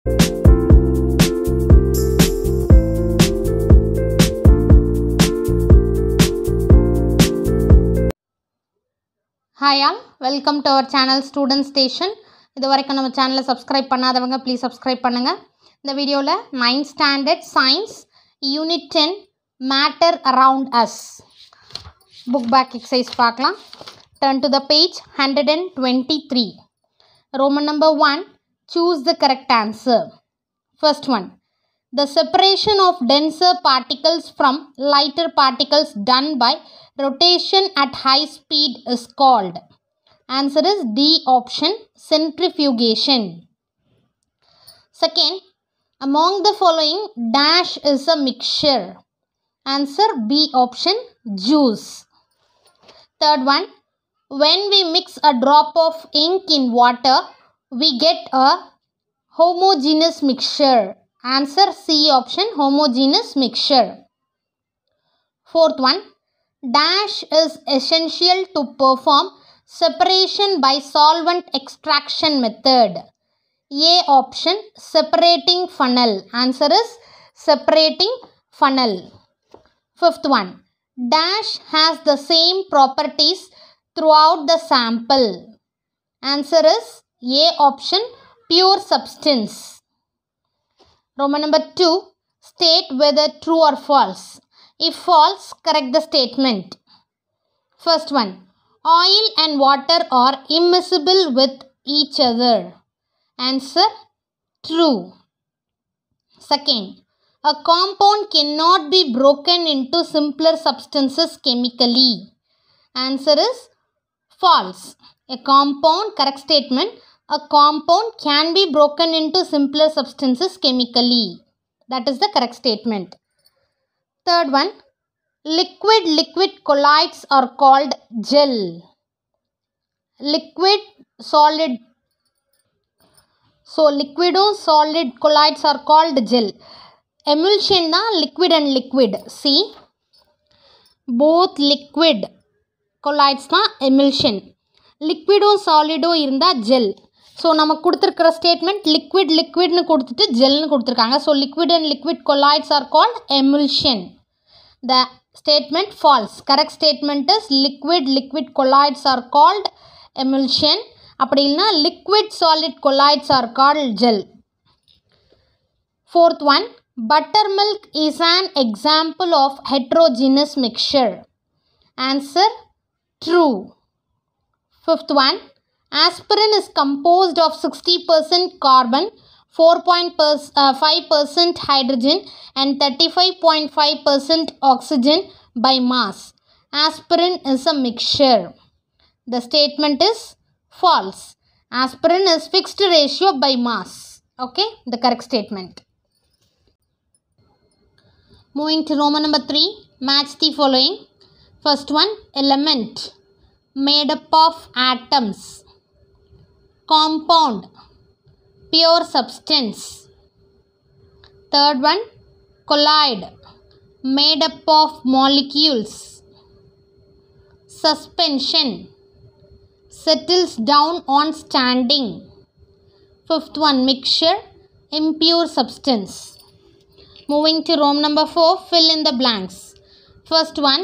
Hi all welcome to our channel student station இது வரைக்கும் நம்ம சேனலை சப்ஸ்கிரைப் பண்ணாதவங்க ப்ளீஸ் சப்ஸ்கிரைப் பண்ணுங்கள் இந்த வீடியோவில் ninth standard science unit ten matter around us book back exercise பார்க்கலாம் turn to the page hundred and twenty three Roman number one Choose the correct answer. First one. The separation of denser particles from lighter particles done by rotation at high speed is called. Answer is D option centrifugation. Second, among the following dash is a mixture. Answer B option juice. Third one, when we mix a drop of ink in water, we get a homogeneous mixture. Answer C option homogeneous mixture. Fourth one dash is essential to perform separation by solvent extraction method. A option separating funnel. Answer is separating funnel. Fifth one dash has the same properties throughout the sample. Answer is a option pure substance. Roman number 2 state whether true or false. If false, correct the statement. First one oil and water are immiscible with each other. Answer true. Second, a compound cannot be broken into simpler substances chemically. Answer is false. A compound, correct statement, a compound can be broken into simpler substances chemically. That is the correct statement. Third one, liquid liquid colloids are called gel. Liquid solid. So, liquido solid colloids are called gel. Emulsion na liquid and liquid. See, both liquid colloids na emulsion. லிக்விடோ solido இருந்தால் gel. So नमक statement liquid liquid को जेलर so liquid and liquid colloids are called emulsion the statement false correct statement is liquid liquid colloids are called emulsion अब liquid solid colloids are called gel fourth one butter milk is an example of heterogeneous mixture answer true fifth one Aspirin is composed of 60% carbon, 4.5% uh, hydrogen and 35.5% oxygen by mass. Aspirin is a mixture. The statement is false. Aspirin is fixed ratio by mass. Okay, the correct statement. Moving to Roman number 3, match the following. First one, element made up of atoms compound pure substance third one collide made up of molecules suspension settles down on standing fifth one mixture impure substance moving to room number 4 fill in the blanks first one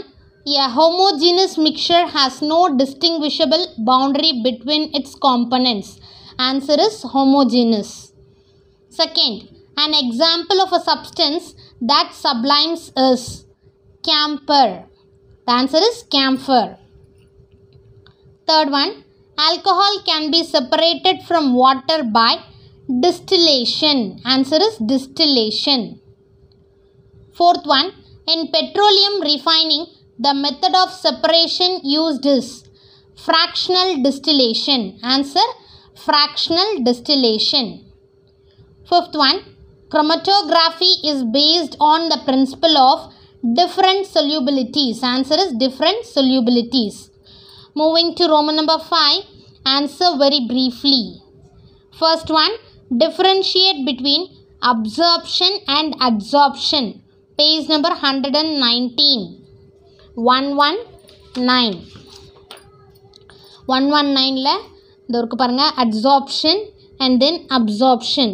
a homogeneous mixture has no distinguishable boundary between its components. Answer is homogeneous. Second, an example of a substance that sublimes is camphor. The answer is camphor. Third one, alcohol can be separated from water by distillation. Answer is distillation. Fourth one, in petroleum refining, the method of separation used is fractional distillation. Answer fractional distillation. Fifth one chromatography is based on the principle of different solubilities. Answer is different solubilities. Moving to Roman number 5 answer very briefly. First one, differentiate between absorption and adsorption. Page number 119. 119 119ல இந்த இருக்கு பாருங்கள் adsorption and then absorption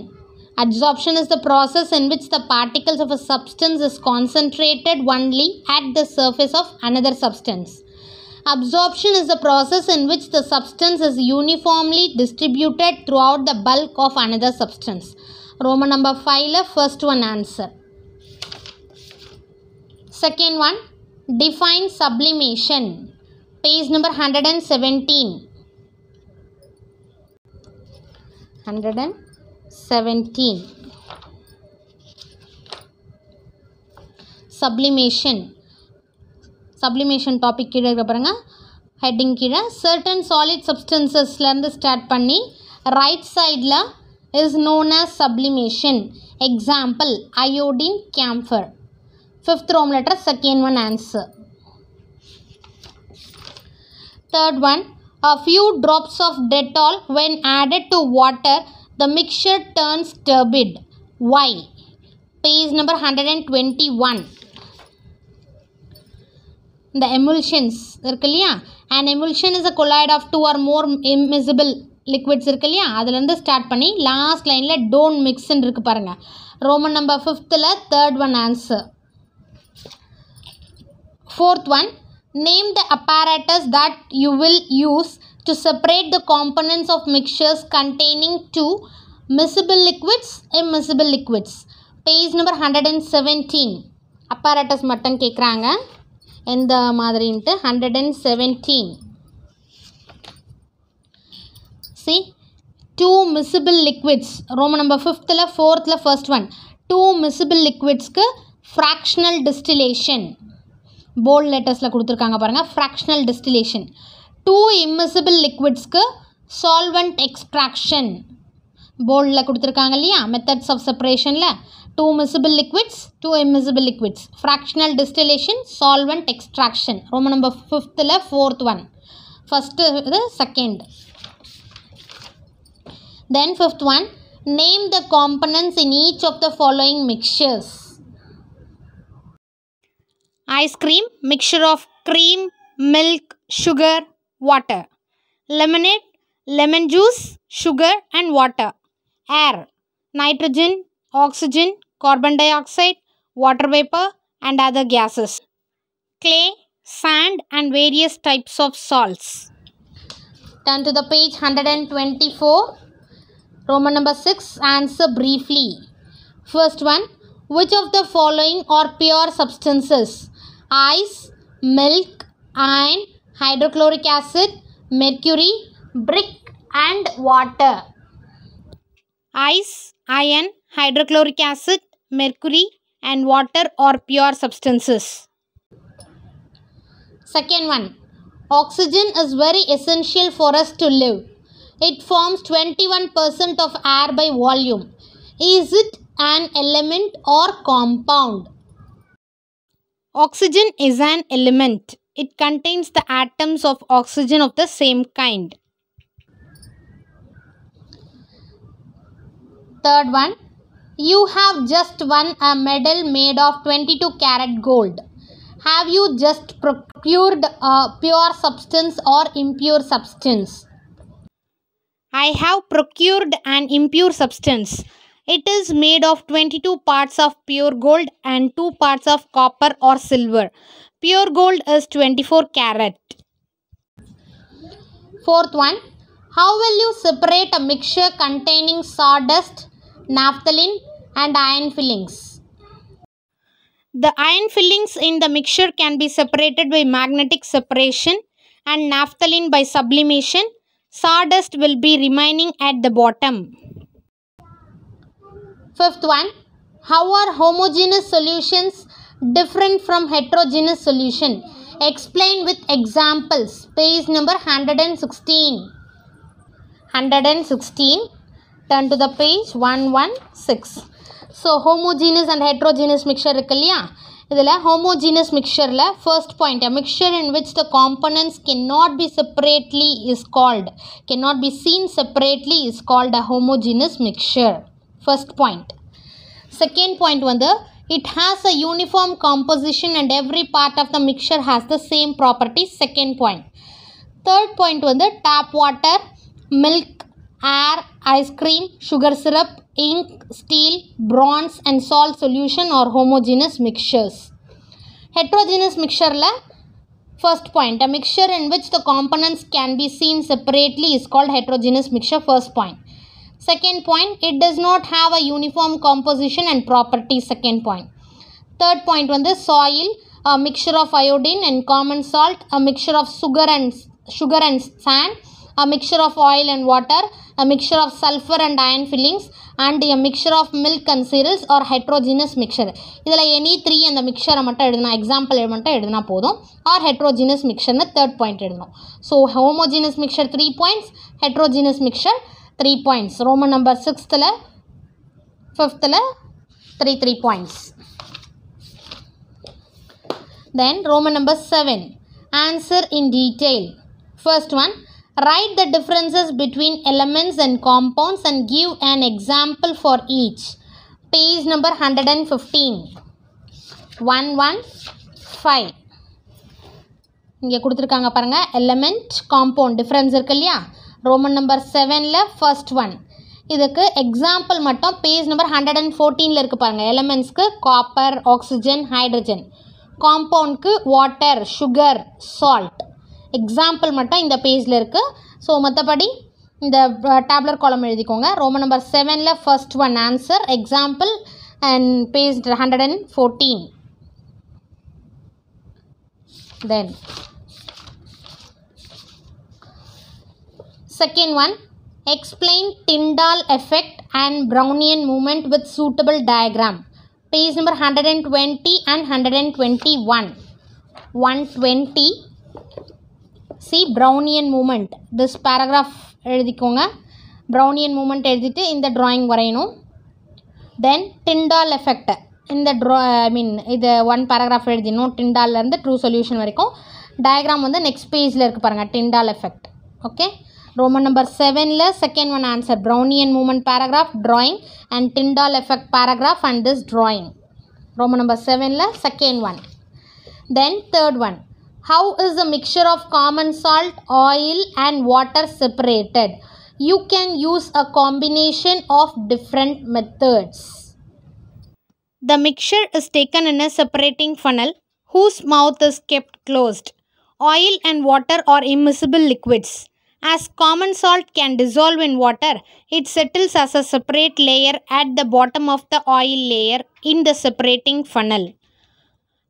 Adsorption is the process in which the particles of a substance is concentrated only at the surface of another substance. Absorption is the process in which the substance is uniformly distributed throughout the bulk of another substance. Roman number 5, first one answer. Second one, define sublimation number hundred and seventeen hundred and 117 sublimation sublimation topic கீழே இருக்க பாருங்கள் heading கீழே certain solid சப்ஸ்டன்சஸ்லேருந்து start பண்ணி right சைடில் is known as sublimation example iodine camphor Fifth Roman letter, second one answer. Third one, a few drops of Dettol when added to water, the mixture turns turbid. Why? Page number 121. The emulsions, இருக்கு இல்லையா and emulsion is a colloid of two or more immiscible liquids இருக்கு இல்லையா அதுலேருந்து start பண்ணி last லைனில் don't மிக்ஸ்ன்னு இருக்குது பாருங்கள் ரோமன் நம்பர் ஃபிஃப்த்தில் third one answer Fourth one, name the apparatus that you will use to separate the components of mixtures containing two miscible liquids, immiscible liquids. Page number 117. Apparatus in the எந்த one hundred and seventeen. See two miscible liquids. Two number liquids Roman number 4th, first one. Two miscible liquids லிக்விட்ஸ்க்கு fractional distillation. Bold லெட்டர்ஸில் கொடுத்துருக்காங்க பாருங்கள் fractional distillation two immiscible லிக்விட்ஸ்க்கு solvent extraction போல்டில் கொடுத்துருக்காங்க இல்லையா methods of செப்பரேஷனில் two miscible liquids two immiscible liquids fractional distillation solvent extraction Roman number ஃபிஃப்த்தில் ஃபோர்த் ஒன் ஃபஸ்ட்டு இது second then fifth one name the components in each of the following mixtures Ice cream, mixture of cream, milk, sugar, water. Lemonade, lemon juice, sugar and water. Air, nitrogen, oxygen, carbon dioxide, water vapor and other gases. Clay, sand and various types of salts. Turn to the page 124. Roman number 6. Answer briefly. First one. Which of the following are pure substances? ice, milk, iron, hydrochloric acid, mercury, brick and water. Ice, iron, hydrochloric acid, mercury and water are pure substances. Second one, oxygen is very essential for us to live. It forms 21% of air by volume. Is it an element or compound? Oxygen is an element. It contains the atoms of oxygen of the same kind. Third one, you have just won a medal made of 22 karat gold. Have you just procured a pure substance or impure substance? I have procured an impure substance. It is made of 22 parts of pure gold and 2 parts of copper or silver. Pure gold is 24 carat. Fourth one. How will you separate a mixture containing sawdust, naphthalene and iron fillings? The iron fillings in the mixture can be separated by magnetic separation and naphthalene by sublimation. Sawdust will be remaining at the bottom. Fifth one, how are homogeneous solutions different from heterogeneous solution? Explain with examples. Page number 116. 116. Turn to the page 116. So, homogeneous and heterogeneous mixture rikkaliya. Homogeneous mixture la first point a mixture in which the components cannot be separately is called cannot be seen separately is called a homogeneous mixture. First point. Second point one the it has a uniform composition and every part of the mixture has the same property. Second point. Third point one the tap water, milk, air, ice cream, sugar syrup, ink, steel, bronze and salt solution or homogeneous mixtures. Heterogeneous mixture la First point, a mixture in which the components can be seen separately is called heterogeneous mixture. First point. Second point, it does not have a uniform composition and property. Second Third point, when the soil, a mixture of iodine and common salt, a mixture of sugar and sugar and sand, a mixture of oil and water, a mixture of sulfur and iron fillings, and a mixture of milk and cereals or heterogeneous mixture இதில் any 3 அந்த மிக்சரை மட்டும் எழுதுனா example மட்டும் எழுதுனா போதும் or heterogeneous மிக்சர்னு third point எழுதணும் so homogeneous mixture three points heterogeneous mixture three points Roman number சிக்ஸ்த்தில் ஃபிஃப்த்தில் three three points then roman number 7 answer in detail first one write the differences between elements and compounds and give an example for each page number 115 115 இங்கே கொடுத்துருக்காங்க பாருங்கள் element compound difference இருக்கு இல்லையா Roman number செவனில் first one இதுக்கு example மட்டும் page number hundred and ஃபோர்டீனில் இருக்குது பாருங்கள் எலமெண்ட்ஸ்க்கு காப்பர் ஆக்சிஜன் ஹைட்ரஜன் காம்பவுண்ட்க்கு வாட்டர் சுகர் சால்ட் எக்ஸாம்பிள் மட்டும் இந்த பேஜில் இருக்குது ஸோ மற்றபடி இந்த டேப்லர் காலம் எழுதிக்கோங்க ரோமன் நம்பர் செவனில் first one answer example and page hundred and fourteen then Second one, explain Tyndall effect and Brownian movement with suitable diagram. Page number 120 and 121. 120. See Brownian movement. This paragraph Brownian movement in the drawing. know. Then Tyndall effect. In the draw, I mean, the one paragraph no Tyndall and the true solution. You know, Diagram on the next page. paragraph. Tyndall effect. Okay. Roman number 7 la second one answer Brownian movement paragraph drawing and Tyndall effect paragraph and this drawing. Roman number 7 la second one. Then third one. How is a mixture of common salt, oil and water separated? You can use a combination of different methods. The mixture is taken in a separating funnel whose mouth is kept closed. Oil and water are immiscible liquids. As common salt can dissolve in water, it settles as a separate layer at the bottom of the oil layer in the separating funnel.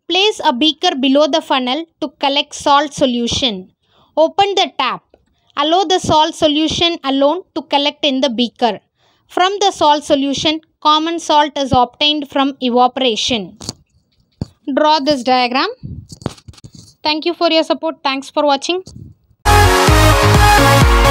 Place a beaker below the funnel to collect salt solution. Open the tap. Allow the salt solution alone to collect in the beaker. From the salt solution, common salt is obtained from evaporation. Draw this diagram. Thank you for your support. Thanks for watching. Bye.